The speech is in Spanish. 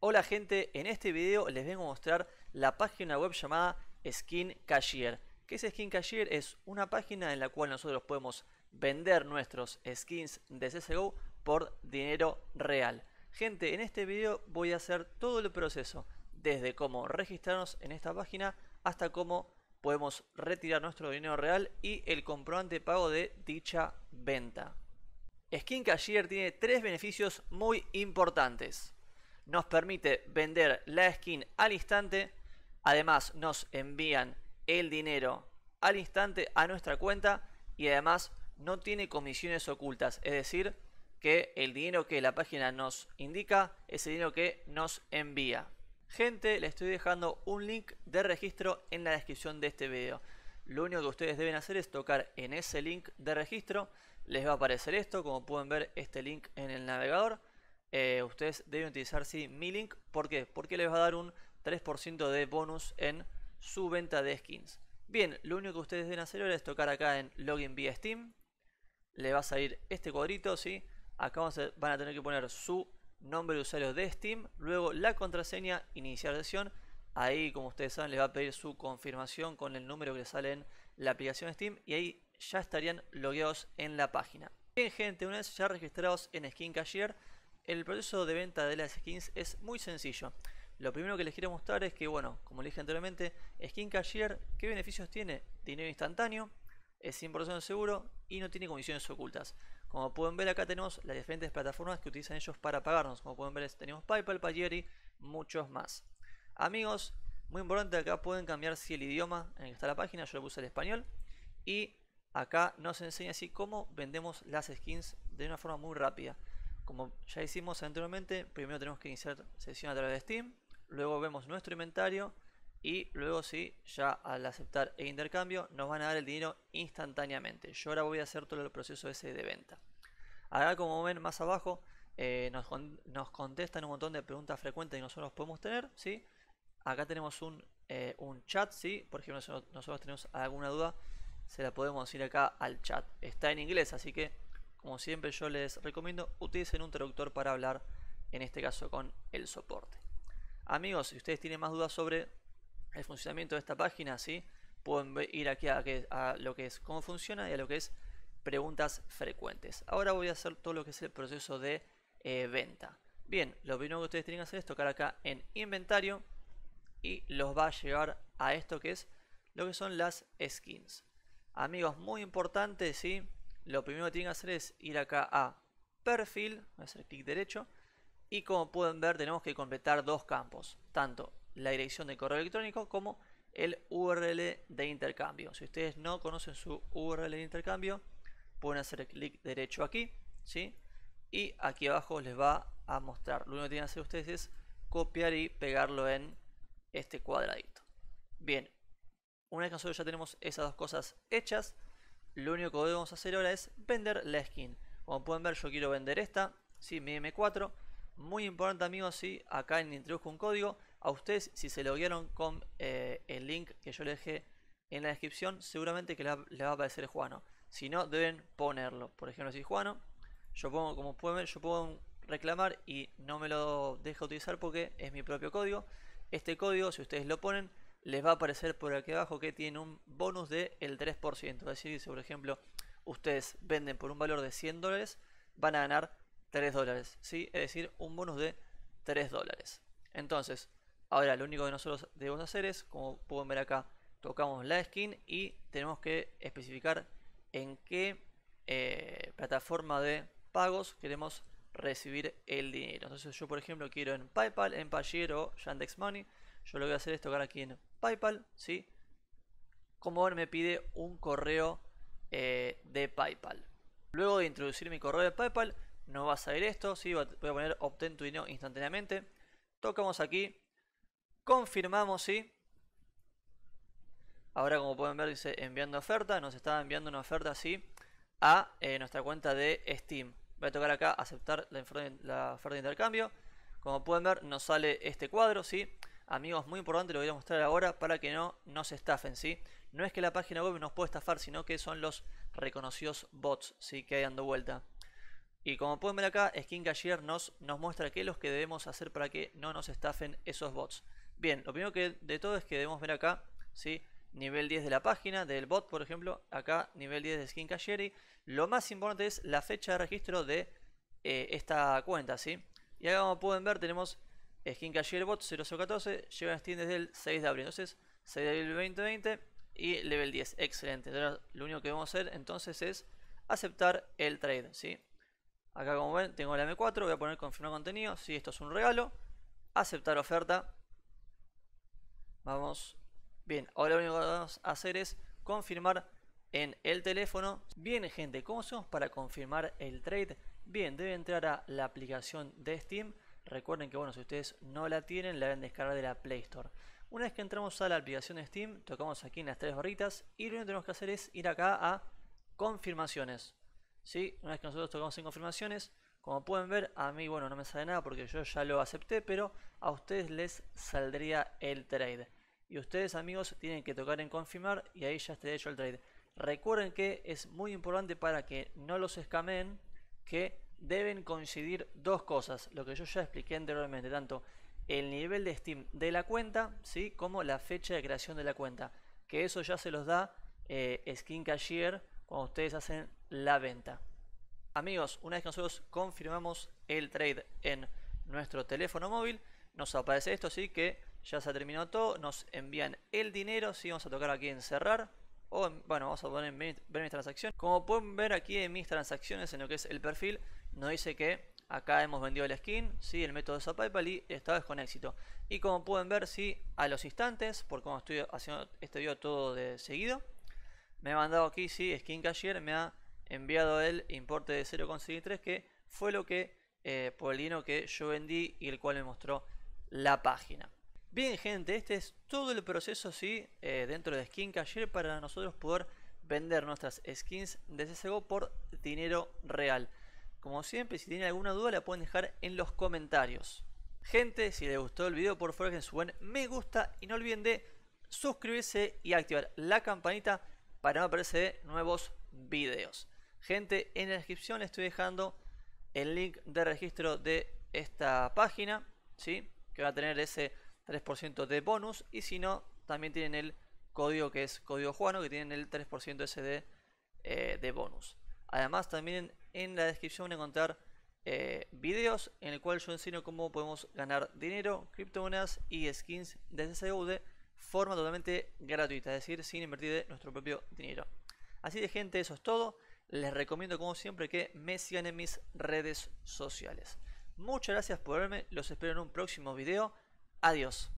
Hola gente, en este video les vengo a mostrar la página web llamada Skin Cashier. ¿Qué es Skin Cashier? Es una página en la cual nosotros podemos vender nuestros skins de CSGO por dinero real. Gente, en este video voy a hacer todo el proceso, desde cómo registrarnos en esta página hasta cómo podemos retirar nuestro dinero real y el comprobante pago de dicha venta. Skin Cashier tiene tres beneficios muy importantes nos permite vender la skin al instante. Además nos envían el dinero al instante a nuestra cuenta y además no tiene comisiones ocultas. Es decir, que el dinero que la página nos indica es el dinero que nos envía. Gente, le estoy dejando un link de registro en la descripción de este video. Lo único que ustedes deben hacer es tocar en ese link de registro. Les va a aparecer esto, como pueden ver este link en el navegador. Eh, ustedes deben utilizar sí, mi link. ¿Por Porque les va a dar un 3% de bonus en su venta de skins. Bien, lo único que ustedes deben hacer ahora es tocar acá en Login vía Steam. Le va a salir este cuadrito, ¿sí? Acá van a tener que poner su nombre de usuario de Steam, luego la contraseña, iniciar sesión. Ahí, como ustedes saben, les va a pedir su confirmación con el número que sale en la aplicación Steam y ahí ya estarían logueados en la página. Bien, gente, una vez ya registrados en Skin Cashier, el proceso de venta de las skins es muy sencillo. Lo primero que les quiero mostrar es que, bueno, como les dije anteriormente, Skin Cashier, ¿qué beneficios tiene? Dinero instantáneo, es 100% seguro y no tiene comisiones ocultas. Como pueden ver acá tenemos las diferentes plataformas que utilizan ellos para pagarnos. Como pueden ver tenemos Paypal, y muchos más. Amigos, muy importante acá pueden cambiar si el idioma en el que está la página, yo lo puse el español. Y acá nos enseña así cómo vendemos las skins de una forma muy rápida. Como ya hicimos anteriormente, primero tenemos que iniciar sesión a través de Steam, luego vemos nuestro inventario y luego si, ya al aceptar e intercambio nos van a dar el dinero instantáneamente. Yo ahora voy a hacer todo el proceso ese de venta. acá como ven más abajo eh, nos, contestan un montón de preguntas frecuentes que nosotros podemos tener, ¿sí? Acá tenemos un, eh, chat, ¿sí? Por ejemplo, si nosotros tenemos alguna duda, se la podemos ir acá al chat. Está en inglés, así que como siempre yo les recomiendo, utilicen un traductor para hablar, en este caso con el soporte. Amigos, si ustedes tienen más dudas sobre el funcionamiento de esta página, ¿sí? pueden ir aquí a, lo que es cómo funciona y a lo que es preguntas frecuentes. Ahora voy a hacer todo lo que es el proceso de eh, venta. Bien, lo primero que ustedes tienen que hacer es tocar acá en inventario y los va a llevar a esto que es lo que son las skins. Amigos, muy importante, ¿sí? lo primero que tienen que hacer es ir acá a perfil, hacer clic derecho, y como pueden ver tenemos que completar dos campos, tanto la dirección de correo electrónico como el URL de intercambio. Si ustedes no conocen su URL de intercambio, pueden hacer clic derecho aquí, ¿sí? Y aquí abajo les va a mostrar. Lo único que tienen que hacer ustedes es copiar y pegarlo en este cuadradito. Bien, una vez que nosotros ya tenemos esas dos cosas hechas, lo único que debemos hacer ahora es vender la skin. Como pueden ver yo quiero vender esta, sí, mi M4. Muy importante amigos, si acá acá introduzco un código. A ustedes si se lo guiaron con eh, el link que yo les dejé en la descripción, seguramente que le va a aparecer Juano. Si no, deben ponerlo. Por ejemplo, si Juano, yo pongo, como pueden ver, yo puedo reclamar y no me lo deja utilizar porque es mi propio código. Este código, si ustedes lo ponen, les va a aparecer por aquí abajo que tiene un bonus de el 3%. Es decir, si por ejemplo ustedes venden por un valor de 100 dólares, van a ganar 3 dólares. ¿sí? Es decir, un bonus de 3 dólares. Entonces, ahora lo único que nosotros debemos hacer es, como pueden ver acá, tocamos la skin y tenemos que especificar en qué eh, plataforma de pagos queremos recibir el dinero. Entonces yo por ejemplo quiero en PayPal, en Payeer o Yandex Money. Yo lo que voy a hacer es tocar aquí en PayPal, ¿sí? Como ven me pide un correo eh, de PayPal. Luego de introducir mi correo de PayPal, nos va a salir esto, ¿sí? Voy a poner obtén tu dinero instantáneamente. Tocamos aquí, confirmamos, ¿sí? Ahora como pueden ver dice enviando oferta, nos está enviando una oferta así a eh, nuestra cuenta de Steam. Voy a tocar acá aceptar la, la, oferta de intercambio. Como pueden ver nos sale este cuadro, ¿sí? Amigos, muy importante lo voy a mostrar ahora para que no nos estafen, ¿sí? No es que la página web nos pueda estafar, sino que son los reconocidos bots, ¿sí? Que hay dando vuelta. Y como pueden ver acá, Skin Cashier nos, muestra qué es lo que debemos hacer para que no nos estafen esos bots. Bien, lo primero que de todo es que debemos ver acá, ¿sí? Nivel 10 de la página, del bot, por ejemplo, acá nivel 10 de Skin Cashier. Y lo más importante es la fecha de registro de eh, esta cuenta, ¿sí? Y acá como pueden ver tenemos Skin Cashierbot 0014 lleva en Steam desde el 6 de abril. Entonces, 6 de abril 2020 y level 10. Excelente. lo único que vamos a hacer entonces es aceptar el trade. ¿sí? Acá como ven tengo la M4. Voy a poner confirmar contenido. Si esto es un regalo. Aceptar oferta. Vamos. Bien. Ahora lo único que vamos a hacer es confirmar en el teléfono. Bien gente. ¿Cómo hacemos para confirmar el trade? Bien. Debe entrar a la aplicación de Steam Recuerden que bueno, si ustedes no la tienen, la deben descargar de la Play Store. Una vez que entramos a la aplicación de Steam, tocamos aquí en las tres barritas y lo único que tenemos que hacer es ir acá a confirmaciones. ¿Sí? Una vez que nosotros tocamos en confirmaciones, como pueden ver, a mí bueno no me sale nada porque yo ya lo acepté, pero a ustedes les saldría el trade. Y ustedes amigos tienen que tocar en confirmar y ahí ya esté hecho el trade. Recuerden que es muy importante para que no los escamen que deben coincidir dos cosas, lo que yo ya expliqué anteriormente, tanto el nivel de Steam de la cuenta, ¿sí? como la fecha de creación de la cuenta, que eso ya se los da eh, Skin Cashier cuando ustedes hacen la venta. Amigos, una vez que nosotros confirmamos el trade en nuestro teléfono móvil, nos aparece esto, sí que ya se ha terminado todo, nos envían el dinero, vamos a tocar aquí en cerrar, o bueno, vamos a poner ver mis transacciones. Como pueden ver aquí en mis transacciones, en lo que es el perfil, no dice que acá hemos vendido la skin, ¿sí? el método de a PayPal y esta vez con éxito. Y como pueden ver, ¿sí? a los instantes, por como estoy haciendo este video todo de seguido, me ha mandado aquí, sí, Skin Cashier me ha enviado el importe de 0,63 que fue lo que eh, por el dinero que yo vendí y el cual me mostró la página. Bien gente, este es todo el proceso sí, eh, dentro de Skin Cashier para nosotros poder vender nuestras skins de CSGO por dinero real. Como siempre, si tienen alguna duda la pueden dejar en los comentarios. Gente, si les gustó el video, por favor dejen su buen me gusta y no olviden de suscribirse y activar la campanita para no perderse nuevos videos. Gente, en la descripción les estoy dejando el link de registro de esta página, ¿sí? que va a tener ese 3% de bonus y si no, también tienen el código que es código Juano, que tienen el 3% ese de, eh, de bonus. Además, también en la descripción van a encontrar eh, videos en el cual yo enseño cómo podemos ganar dinero, criptomonedas y skins desde CUD, de forma totalmente gratuita, es decir, sin invertir nuestro propio dinero. Así de gente, eso es todo. Les recomiendo como siempre que me sigan en mis redes sociales. Muchas gracias por verme, los espero en un próximo video. Adiós.